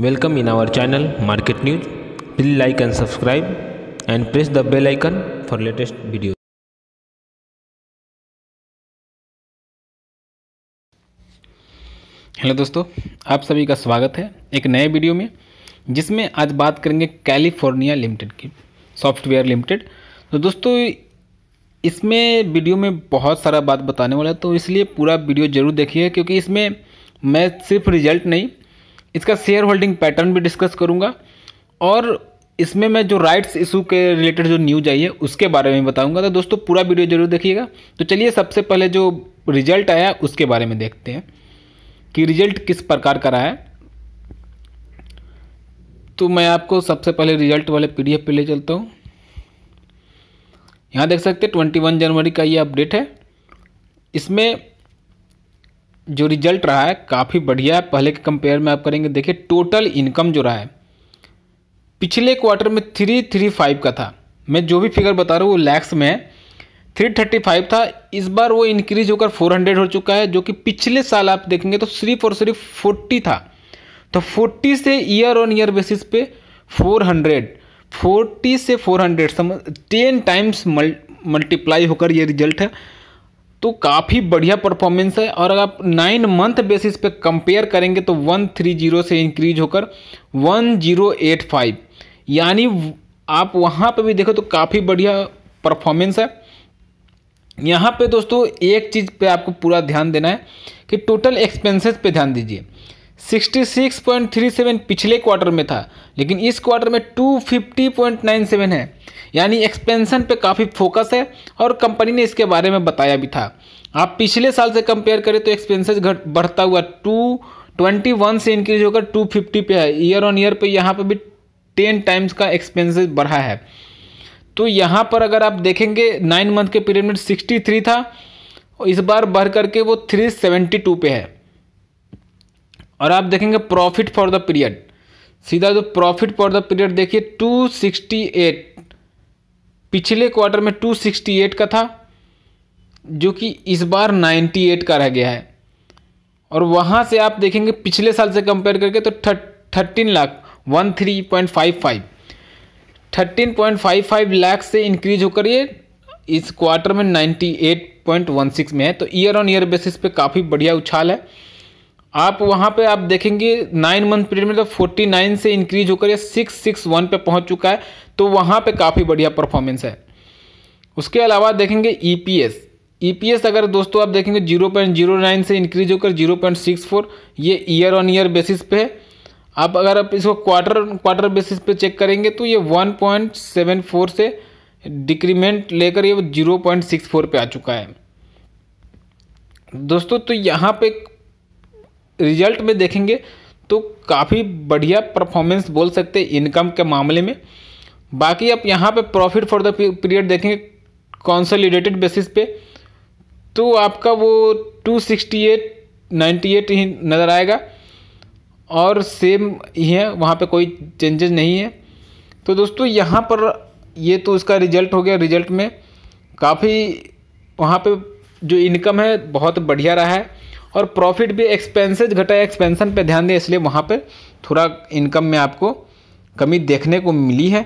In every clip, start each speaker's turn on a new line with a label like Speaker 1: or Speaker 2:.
Speaker 1: Welcome in our channel Market News. Please like and subscribe and press the bell icon for latest videos. Hello दोस्तों आप सभी का स्वागत है एक नए वीडियो में जिसमें आज बात करेंगे कैलिफोर्निया लिमिटेड की सॉफ्टवेयर लिमिटेड तो दोस्तों इसमें वीडियो में बहुत सारा बात बताने वाला है तो इसलिए पूरा वीडियो ज़रूर देखिए क्योंकि इसमें मैं सिर्फ रिजल्ट नहीं इसका शेयर होल्डिंग पैटर्न भी डिस्कस करूँगा और इसमें मैं जो राइट्स इशू के रिलेटेड जो न्यूज आई है उसके बारे में बताऊंगा तो दोस्तों पूरा वीडियो जरूर देखिएगा तो चलिए सबसे पहले जो रिजल्ट आया उसके बारे में देखते हैं कि रिजल्ट किस प्रकार का रहा है तो मैं आपको सबसे पहले रिजल्ट वाले पीडीएफ पे ले चलता हूँ यहाँ देख सकते ट्वेंटी वन जनवरी का ये अपडेट है इसमें जो रिजल्ट रहा है काफ़ी बढ़िया है पहले के कंपेयर में आप करेंगे देखिए टोटल इनकम जो रहा है पिछले क्वार्टर में थ्री थ्री फाइव का था मैं जो भी फिगर बता रहा हूँ वो लैक्स में है थ्री थर्टी फाइव था इस बार वो इंक्रीज होकर फोर हंड्रेड हो चुका है जो कि पिछले साल आप देखेंगे तो सिर्फ और सिर्फ फोर्टी था तो फोर्टी से ईयर ऑन ईयर बेसिस पे फोर हंड्रेड फोर्टी से फोर हंड्रेड समझ टेन टाइम्स मल्टीप्लाई होकर ये रिजल्ट है तो काफ़ी बढ़िया परफॉर्मेंस है और अगर आप नाइन मंथ बेसिस पे कंपेयर करेंगे तो वन थ्री जीरो से इंक्रीज होकर वन जीरो एट फाइव यानी आप वहाँ पे भी देखो तो काफ़ी बढ़िया परफॉर्मेंस है यहाँ पे दोस्तों एक चीज़ पे आपको पूरा ध्यान देना है कि टोटल एक्सपेंसेस पे ध्यान दीजिए 66.37 पिछले क्वार्टर में था लेकिन इस क्वार्टर में 250.97 है यानी एक्सपेंशन पे काफ़ी फोकस है और कंपनी ने इसके बारे में बताया भी था आप पिछले साल से कंपेयर करें तो एक्सपेंसेस घट बढ़ता हुआ टू ट्वेंटी वन से इंक्रीज होकर टू फिफ्टी पे है ईयर ऑन ईयर पे यहाँ पे भी टेन टाइम्स का एक्सपेंसेस बढ़ा है तो यहाँ पर अगर आप देखेंगे नाइन मंथ के पीरियड में सिक्सटी थ्री था और इस बार बढ़ करके वो थ्री सेवेंटी टू पे है और आप देखेंगे प्रॉफिट फॉर द पीरियड सीधा जो प्रॉफिट फॉर द पीरियड देखिए टू सिक्सटी एट पिछले क्वार्टर में 268 का था जो कि इस बार 98 का रह गया है और वहाँ से आप देखेंगे पिछले साल से कंपेयर करके तो thirteen lakh one three point five five thirteen point five five lakh से इंक्रीज होकर ये इस क्वार्टर में ninety eight point one six में है तो ईयर ऑन ईयर बेसिस पे काफ़ी बढ़िया उछाल है आप वहाँ पे आप देखेंगे नाइन मंथ पीरियड में तो फोर्टी नाइन से इंक्रीज होकर या सिक्स सिक्स वन पर पहुँच चुका है तो वहाँ पे काफ़ी बढ़िया परफॉर्मेंस है उसके अलावा देखेंगे E P S E P S अगर दोस्तों आप देखेंगे जीरो पॉइंट जीरो नाइन से इंक्रीज होकर जीरो पॉइंट सिक्स फोर ये ईयर ऑन ईयर बेसिस पे है आप अगर आप इसको क्वार्टर क्वार्टर बेसिस पे चेक करेंगे तो ये वन पॉइंट सेवन फोर से डिक्रीमेंट लेकर ये जीरो पॉइंट सिक्स फोर आ चुका है दोस्तों तो यहाँ पे रिजल्ट में देखेंगे तो काफ़ी बढ़िया परफॉर्मेंस बोल सकते हैं इनकम के मामले में बाकी आप यहाँ पे प्रॉफिट फॉर द पीरियड देखेंगे कॉन्सोलिडेटेड बेसिस पे तो आपका वो 268 एट ही नज़र आएगा और सेम ही है वहाँ पे कोई चेंजेस नहीं है तो दोस्तों यहाँ पर ये तो उसका रिजल्ट हो गया रिजल्ट में काफ़ी वहाँ पे जो इनकम है बहुत बढ़िया रहा है और प्रॉफिट भी एक्सपेंसेज घटाया एक्सपेंसन पे ध्यान दें इसलिए वहाँ पर थोड़ा इनकम में आपको कमी देखने को मिली है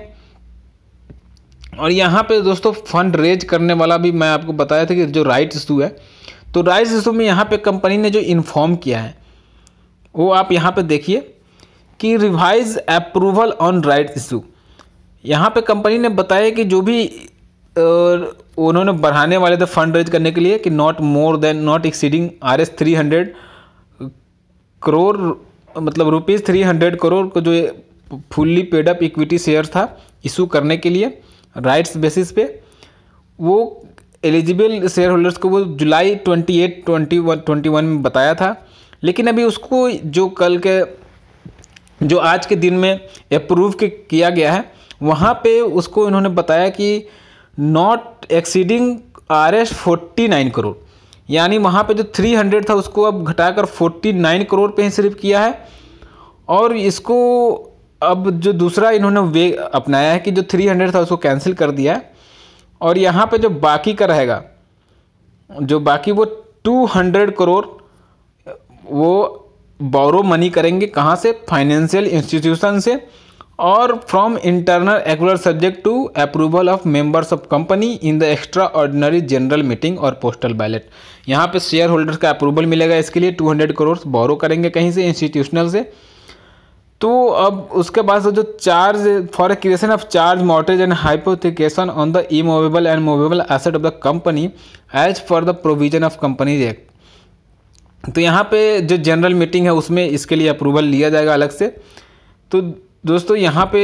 Speaker 1: और यहाँ पे दोस्तों फंड रेज करने वाला भी मैं आपको बताया था कि जो राइट इशू है तो राइट इशू में यहाँ पे कंपनी ने जो इन्फॉर्म किया है वो आप यहाँ पे देखिए कि revise approval on right issue यहाँ पे कंपनी ने बताया कि जो भी उन्होंने बढ़ाने वाले थे फंड रेज करने के लिए कि not more than not exceeding R S three hundred crore मतलब रुपीज़ थ्री हंड्रेड करोड़ को जो फुल्ली पेडअप इक्विटी शेयर था इशू करने के लिए राइट्स बेसिस पे वो एलिजिबल शेयर होल्डर्स को वो July twenty eight twenty one twenty one में बताया था लेकिन अभी उसको जो कल के जो आज के दिन में अप्रूव किया गया है वहाँ पे उसको इन्होंने बताया कि not exceeding R S forty nine crore यानी वहाँ पे जो थ्री हंड्रेड था उसको अब घटाकर फोर्टी नाइन करोड़ पे ही सिर्फ किया है और इसको अब जो दूसरा इन्होंने वे अपनाया है कि जो थ्री हंड्रेड था उसको कैंसिल कर दिया है और यहाँ पे जो बाकी का रहेगा जो बाकी वो टू हंड्रेड करोड़ वो बोरो मनी करेंगे कहाँ से फाइनेंशियल इंस्टीट्यूशन से और फ्रॉम इंटरनल एगुलर subject to approval of members of company in the extraordinary general meeting और पोस्टल बैलेट यहाँ पे शेयर होल्डर्स का अप्रूवल मिलेगा इसके लिए 200 करोड़ बोरो करेंगे कहीं से इंस्टीट्यूशनल से तो अब उसके बाद जो charge for creation of charge mortgage and hypothecation on the immovable and movable asset of the company as for the provision of companies act तो यहाँ पे जो जनरल मीटिंग है उसमें इसके लिए अप्रूवल लिया जाएगा अलग से तो दोस्तों यहाँ पे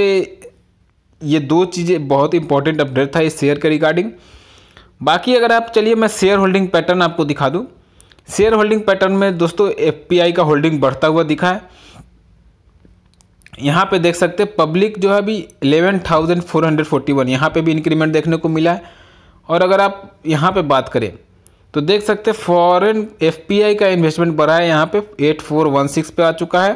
Speaker 1: ये दो चीज़ें बहुत इंपॉर्टेंट अपडेट था इस शेयर के रिगार्डिंग बाकी अगर आप चलिए मैं शेयर होल्डिंग पैटर्न आपको दिखा दूँ शेयर होल्डिंग पैटर्न में दोस्तों एफ का होल्डिंग बढ़ता हुआ दिखा है यहाँ पे देख सकते हैं पब्लिक जो है अभी eleven thousand four hundred forty one यहाँ पर भी इंक्रीमेंट देखने को मिला है और अगर आप यहाँ पे बात करें तो देख सकते हैं फॉरेन एफ का इन्वेस्टमेंट बढ़ा है यहाँ पे एट फोर वन सिक्स पे आ चुका है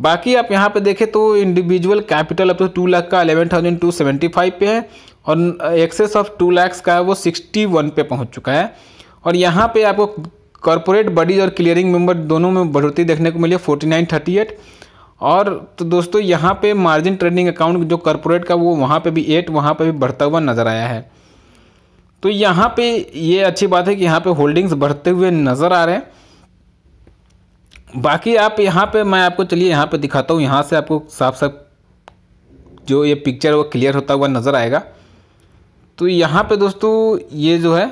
Speaker 1: बाकी आप यहाँ पे देखें तो इंडिविजुअल कैपिटल अब तो टू लाख का eleven thousand two seventy five पे है और एक्सेस ऑफ टू लैक्स का है वो सिक्सटी वन पे पहुँच चुका है और यहाँ पे आपको कॉरपोरेट बडीज और क्लियरिंग मेंबर दोनों में बढ़ोतरी देखने को मिली है फोर्टी नाइन थर्टी एट और तो दोस्तों यहाँ पे मार्जिन ट्रेडिंग अकाउंट जो कॉरपोरेट का वो वहाँ पे भी एट वहाँ पे भी बढ़ता हुआ नज़र आया है तो यहाँ पे ये अच्छी बात है कि यहाँ पे होल्डिंग्स बढ़ते हुए नज़र आ रहे हैं बाकी आप यहाँ पे मैं आपको चलिए यहाँ पे दिखाता हूँ यहाँ से आपको साफ साफ जो ये पिक्चर है वो क्लियर होता हुआ नज़र आएगा तो यहाँ पे दोस्तों ये जो है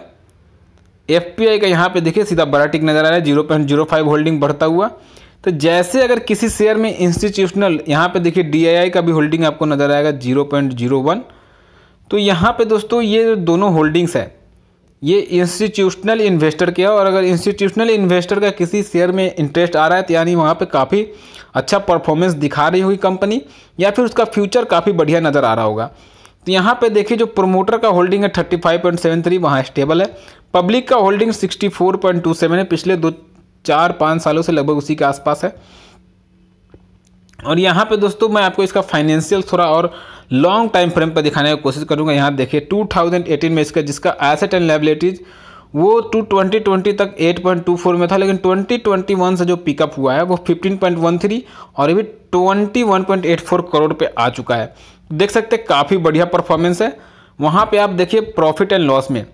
Speaker 1: एफ का यहाँ पे देखिए सीधा बड़ा टिक नज़र आ रहा है zero point zero five holding बढ़ता हुआ तो जैसे अगर किसी शेयर में इंस्टीट्यूशनल यहाँ पे देखिए डी का भी होल्डिंग आपको नज़र आएगा जीरो पॉइंट जीरो वन तो यहाँ पर दोस्तों ये दोनों होल्डिंग्स है ये इंस्टीट्यूशनल इन्वेस्टर किया और अगर इंस्टीट्यूशनल इन्वेस्टर का किसी शेयर में इंटरेस्ट आ रहा है तो यानी वहाँ पे काफ़ी अच्छा परफॉर्मेंस दिखा रही होगी कंपनी या फिर उसका फ्यूचर काफ़ी बढ़िया नज़र आ रहा होगा तो यहाँ पे देखिए जो प्रोमोटर का होल्डिंग है thirty five point seven three वहाँ स्टेबल है पब्लिक का holding sixty four point two seven है पिछले दो चार पाँच सालों से लगभग उसी के आसपास है और यहाँ पे दोस्तों मैं आपको इसका फाइनेंशियल थोड़ा और लॉन्ग टाइम फ्रेम पर दिखाने की कोशिश करूंगा यहाँ देखिए 2018 में इसका जिसका एसेट एंड लाइबिलिटीज़ वो टू ट्वेंटी ट्वेंटी तक एट पॉइंट टू फोर में था लेकिन ट्वेंटी ट्वेंटी वन से जो पिकअप हुआ है वो फिफ्टीन पॉइंट वन थ्री और अभी twenty one point eight four crore पे आ चुका है देख सकते हैं काफ़ी बढ़िया परफॉर्मेंस है वहाँ पे आप देखिए प्रॉफिट एंड लॉस में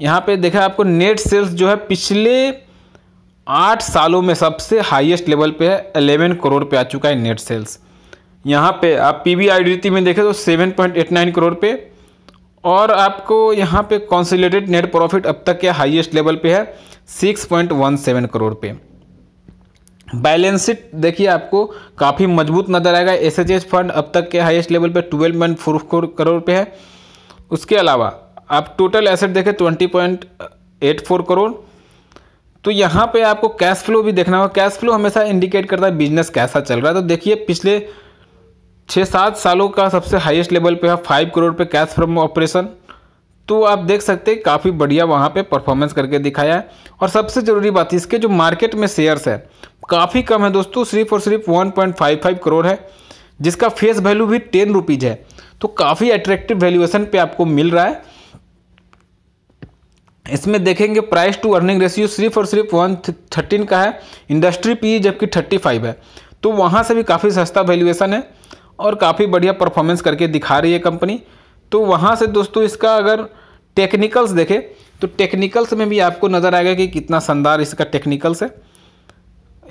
Speaker 1: यहाँ पे देखा आपको नेट सेल्स जो है पिछले आठ सालों में सबसे हाइएस्ट लेवल पे है एलेवन करोड़ पे आ चुका है नेट सेल्स यहाँ पे आप पी बी में देखें तो 7.89 करोड़ पे और आपको यहाँ पे कॉन्सोलेटेड नेट प्रॉफिट अब तक के हाईएस्ट लेवल पे है 6.17 करोड़ पे बैलेंस शीट देखिए आपको काफ़ी मजबूत नज़र आएगा एस फंड अब तक के हाईएस्ट लेवल पे फोर करोड़ पे है उसके अलावा आप टोटल एसेट देखें 20.84 करोड़ तो यहाँ पे आपको कैश फ्लो भी देखना होगा कैश फ्लो हमेशा इंडिकेट करता है बिजनेस कैसा चल रहा है तो देखिए पिछले छः सात सालों का सबसे हाईएस्ट लेवल पे है फाइव करोड़ पे कैश फ्रॉम ऑपरेशन तो आप देख सकते हैं काफ़ी बढ़िया वहाँ पे परफॉर्मेंस करके दिखाया है और सबसे ज़रूरी बात इसके जो मार्केट में शेयर्स है काफ़ी कम है दोस्तों सिर्फ और सिर्फ one point five five crore है जिसका फेस वैल्यू भी टेन रुपीज़ है तो काफ़ी अट्रैक्टिव वैल्यूएशन पे आपको मिल रहा है इसमें देखेंगे प्राइस टू अर्निंग रेशियो सिर्फ और सिर्फ वन थर्टीन का है इंडस्ट्री पी e जबकि थर्टी फाइव है तो वहाँ से भी काफ़ी सस्ता वैल्यूएसन है और काफ़ी बढ़िया परफॉर्मेंस करके दिखा रही है कंपनी तो वहाँ से दोस्तों इसका अगर टेक्निकल्स देखें तो टेक्निकल्स में भी आपको नज़र आएगा कि कितना शानदार इसका टेक्निकल्स है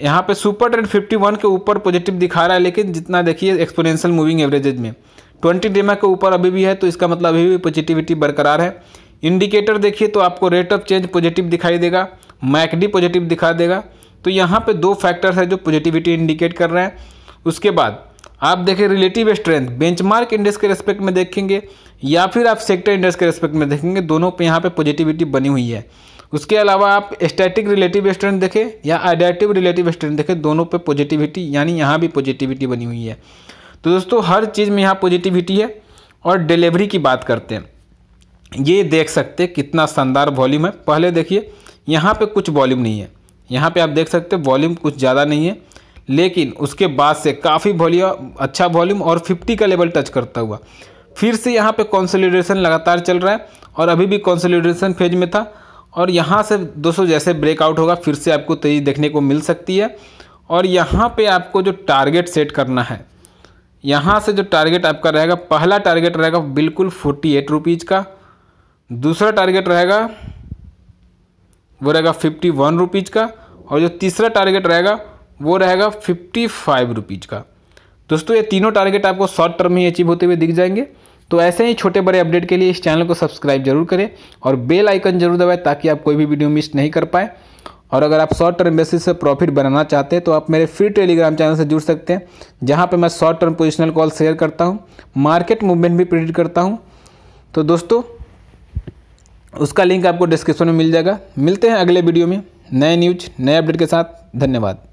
Speaker 1: यहाँ पे सुपर ट्रेंड 51 के ऊपर पॉजिटिव दिखा रहा है लेकिन जितना देखिए एक्सपोनेंशियल मूविंग एवरेजेज में 20 डेमा के ऊपर अभी भी है तो इसका मतलब अभी भी पॉजिटिविटी बरकरार है इंडिकेटर देखिए तो आपको रेट ऑफ चेंज पॉजिटिव दिखाई देगा मैकडी पॉजिटिव दिखा देगा तो यहाँ पे दो फैक्टर्स है जो पॉजिटिविटी इंडिकेट कर रहे हैं उसके बाद आप देखें रिलेटिव स्ट्रेंथ बेंचमार्क इंडेक्स के रेस्पेक्ट में देखेंगे या फिर आप सेक्टर इंडेक्स के रेस्पेक्ट में देखेंगे दोनों पे यहाँ पे पॉजिटिविटी बनी हुई है उसके अलावा आप स्टैटिक रिलेटिव स्ट्रेंथ देखें या अडेटिव रिलेटिव स्ट्रेंथ देखें दोनों पे पॉजिटिविटी यानी यहाँ भी पॉजिटिविटी बनी हुई है तो दोस्तों हर चीज़ में यहाँ पॉजिटिविटी है और डिलीवरी की बात करते हैं ये देख सकते कितना शानदार वॉल्यूम है पहले देखिए यहाँ पे कुछ वॉल्यूम नहीं है यहाँ पे आप देख सकते वॉल्यूम कुछ ज़्यादा नहीं है लेकिन उसके बाद से काफ़ी वॉल्यूम अच्छा वॉल्यूम और 50 का लेवल टच करता हुआ फिर से यहाँ पे कंसोलिडेशन लगातार चल रहा है और अभी भी कंसोलिडेशन फेज में था और यहाँ से दोस्तों जैसे ब्रेकआउट होगा फिर से आपको तेज़ी तो देखने को मिल सकती है और यहाँ पे आपको जो टारगेट सेट करना है यहाँ से जो टारगेट आपका रहेगा पहला टारगेट रहेगा बिल्कुल फोर्टी एट रुपीज़ का दूसरा टारगेट रहेगा वो रहेगा फिफ्टी वन रुपीज़ का और जो तीसरा टारगेट रहेगा वो रहेगा फिफ्टी फाइव रुपीज़ का दोस्तों ये तीनों टारगेट आपको शॉर्ट टर्म ही अचीव होते हुए दिख जाएंगे तो ऐसे ही छोटे बड़े अपडेट के लिए इस चैनल को सब्सक्राइब जरूर करें और बेल आइकन जरूर दबाएं ताकि आप कोई भी वीडियो मिस नहीं कर पाए और अगर आप शॉर्ट टर्म बेसिस से प्रॉफिट बनाना चाहते हैं तो आप मेरे फ्री टेलीग्राम चैनल से जुड़ सकते हैं जहाँ पर मैं short term positional call share करता हूँ मार्केट मूवमेंट भी प्रेडिक्ट करता हूँ तो दोस्तों उसका लिंक आपको डिस्क्रिप्शन में मिल जाएगा मिलते हैं अगले वीडियो में नए न्यूज नए अपडेट के साथ धन्यवाद